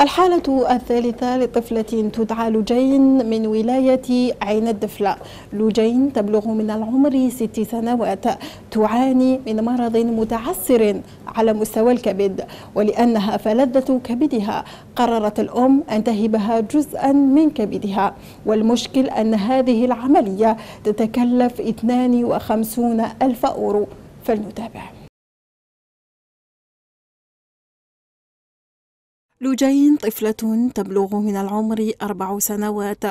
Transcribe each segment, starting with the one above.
الحالة الثالثة لطفلة تدعى لجين من ولاية عين الدفلة لجين تبلغ من العمر ست سنوات تعاني من مرض متعسر على مستوى الكبد ولأنها فلذة كبدها قررت الأم أن تهبها جزءا من كبدها والمشكل أن هذه العملية تتكلف 52 ألف أورو فلنتابع لوجين طفلة تبلغ من العمر أربع سنوات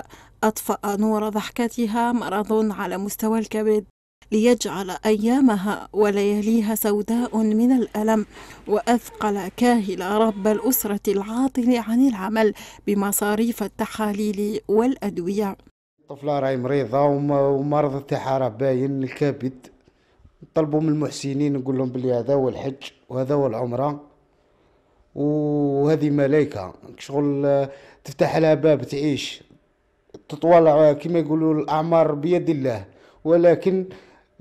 أطفأ نور ضحكتها مرض على مستوى الكبد ليجعل أيامها ولياليها سوداء من الألم وأثقل كاهل رب الأسرة العاطل عن العمل بمصاريف التحاليل والأدوية الطفلة راهي مريضة ومرض تاعها باين الكبد نطلبوا من المحسنين نقول لهم بلي هذا هو الحج وهذا هو العمره وهذه ملايكه شغل تفتح لها باب تعيش تطول كما يقولوا الاعمار بيد الله ولكن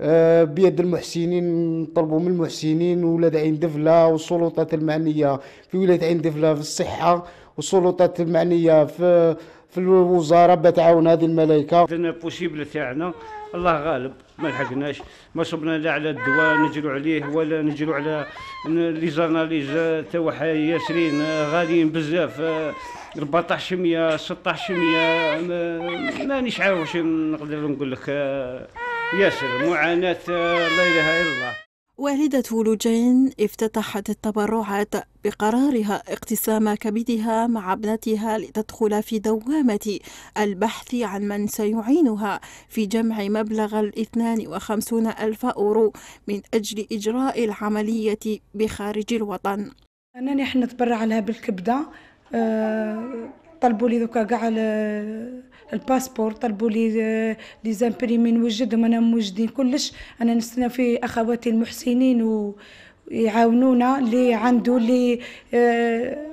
آه، بيد المحسنين نطلبوا من المحسنين ولاد عين دفله والسلطات المعنيه في ولايه عين دفله في الصحه والسلطات المعنيه في في الوزاره بتعاون هذه الملائكه كان بوسيبل تاعنا الله غالب ما لحقناش ما صبنا لا على الدواء نجروا عليه ولا نجروا على لي زاناليز ياسرين غاليين بزاف 1400 1600 مانيش عارف واش نقدر نقول لك ياسر معاناه لا اله الا الله والدة لوجين افتتحت التبرعات بقرارها اقتسام كبدها مع ابنتها لتدخل في دوامة البحث عن من سيعينها في جمع مبلغ الاثنان وخمسون ألف أورو من أجل إجراء العملية بخارج الوطن أنني نحن نتبرع لها بالكبدة أه طلبوا لي ذوكا قاع الباسبور طلبوا آه، لي لي زامبريمي نوجدهم انا موجدين كلش انا نستنى في اخواتي المحسنين ويعاونونا اللي عنده اللي آه،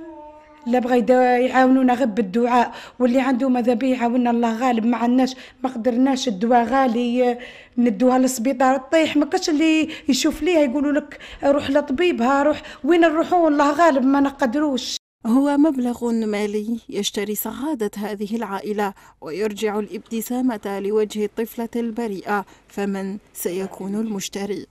لا بغا يعاونونا غير بالدعاء واللي عنده ماذا بيه يعاوننا الله غالب ما عندناش ما قدرناش الدواء غالي آه، ندوها للسبيطار طيح ما كاش اللي يشوف ليها يقولوا لك روح لطبيبها روح وين نروحوا الله غالب ما نقدروش هو مبلغ مالي يشتري سعادة هذه العائلة ويرجع الابتسامة لوجه الطفلة البريئة فمن سيكون المشتري